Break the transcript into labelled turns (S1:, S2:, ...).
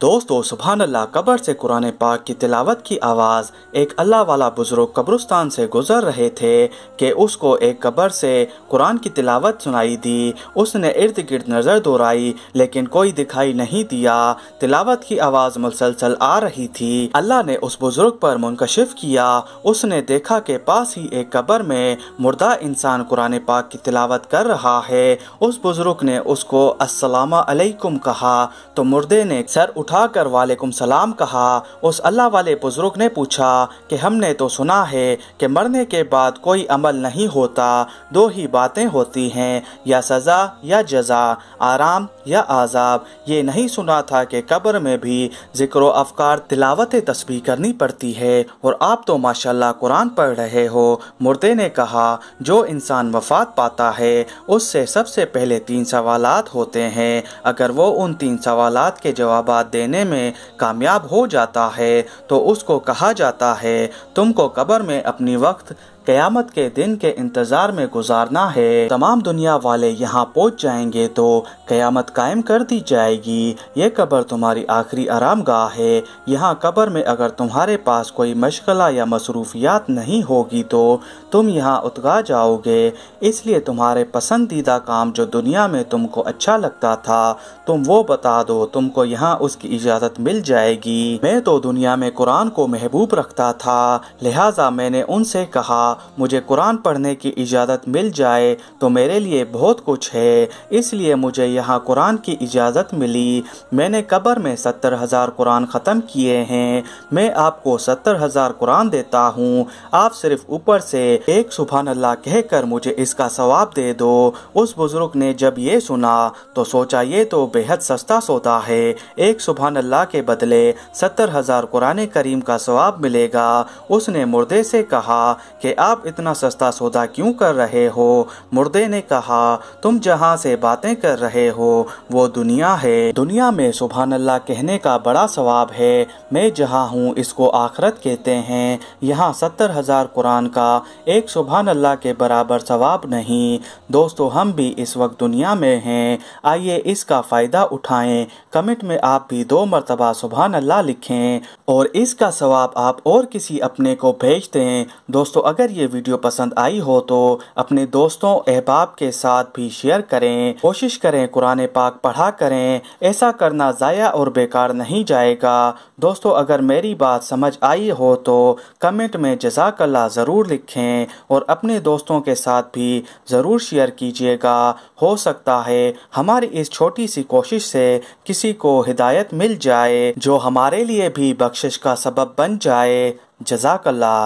S1: दोस्तों सुबहान अल्लाह कबर से कुरान पाक की तिलावत की आवाज़ एक अल्लाह वाला बुज़ुर्ग कब्रस्तान से गुजर रहे थे कि उसको एक कबर से कुरान की तिलावत सुनाई दी उसने इर्द गिर्द नज़र दोहराई लेकिन कोई दिखाई नहीं दिया तिलावत की आवाज़ मुसलसल आ रही थी अल्लाह ने उस बुज़ुर्ग पर मुनकशिफ किया उसने देखा के पास ही एक कबर में मुर्दा इंसान कुरान पाक की तिलावत कर रहा है उस बुज़ुर्ग ने उसको असलामा कहा तो मुर्दे ने सर उठाकर वालेकुम सलाम कहा उस अल्लाह वाले बुज़ुर्ग ने पूछा कि हमने तो सुना है कि मरने के बाद कोई अमल नहीं होता दो ही बातें होती हैं या सज़ा या जजा आराम या आज़ाब ये नहीं सुना था कि कब्र में भी जिक्र अफकार तिलावत तस्वीर करनी पड़ती है और आप तो माशाल्लाह कुरान पढ़ रहे हो मुर्दे ने कहा जो इंसान वफात पाता है उससे सबसे पहले तीन सवाल होते हैं अगर वो उन तीन सवाल के जवाब देने में कामयाब हो जाता है तो उसको कहा जाता है तुमको कब्र में अपनी वक्त क़यामत के दिन के इंतज़ार में गुजारना है तमाम दुनिया वाले यहाँ पहुँच जाएंगे तो क़यामत कायम कर दी जाएगी ये कबर तुम्हारी आखिरी आराम गाह है यहाँ कबर में अगर तुम्हारे पास कोई मशगला या मसरूफियात नहीं होगी तो तुम यहाँ उतगा जाओगे इसलिए तुम्हारे पसंदीदा काम जो दुनिया में तुमको अच्छा लगता था तुम वो बता दो तुमको यहाँ उसकी इजाज़त मिल जाएगी मैं तो दुनिया में कुरान को महबूब रखता था लिहाजा मैंने उनसे कहा मुझे कुरान पढ़ने की इजाज़त मिल जाए तो मेरे लिए बहुत कुछ है इसलिए मुझे यहाँ कुरान की इजाज़त मिली मैंने कब्र में सत्तर हज़ार कुरान ख़त्म किए हैं मैं आपको सत्तर हज़ार कुरान देता हूँ आप सिर्फ ऊपर से एक सुबहान अल्लाह कहकर मुझे इसका सवाब दे दो उस बुज़ुर्ग ने जब ये सुना तो सोचा ये तो बेहद सस्ता सोता है एक सुबहान अल्लाह के बदले सत्तर हज़ार कुरान करीम का सवाब मिलेगा उसने मुर्दे से कहा कि आप आप इतना सस्ता सौदा क्यों कर रहे हो मुर्दे ने कहा तुम जहाँ से बातें कर रहे हो वो दुनिया है दुनिया में सुबहान अल्लाह कहने का बड़ा सवाब है मैं जहाँ हूँ इसको आखरत कहते हैं यहाँ सत्तर हजार कुरान का एक सुबहान अल्लाह के बराबर सवाब नहीं दोस्तों हम भी इस वक्त दुनिया में हैं आइए इसका फ़ायदा उठाएं कमेंट में आप भी दो मरतबा सुबहान अल्लाह लिखें और इसका सवाब आप और किसी अपने को भेज दें दोस्तों अगर ये वीडियो पसंद आई हो तो अपने दोस्तों अहबाब के साथ भी शेयर करें कोशिश करें कुरान पाक पढ़ा करें ऐसा करना ज़ाया और बेकार नहीं जाएगा दोस्तों अगर मेरी बात समझ आई हो तो कमेंट में जजाकल्ला ज़रूर लिखें और अपने दोस्तों के साथ भी ज़रूर शेयर कीजिएगा हो सकता है हमारी इस छोटी सी कोशिश से किसी को हिदायत मिल जाए जो हमारे लिए भी बख्शिश का सबब बन जाए जजाकल्ला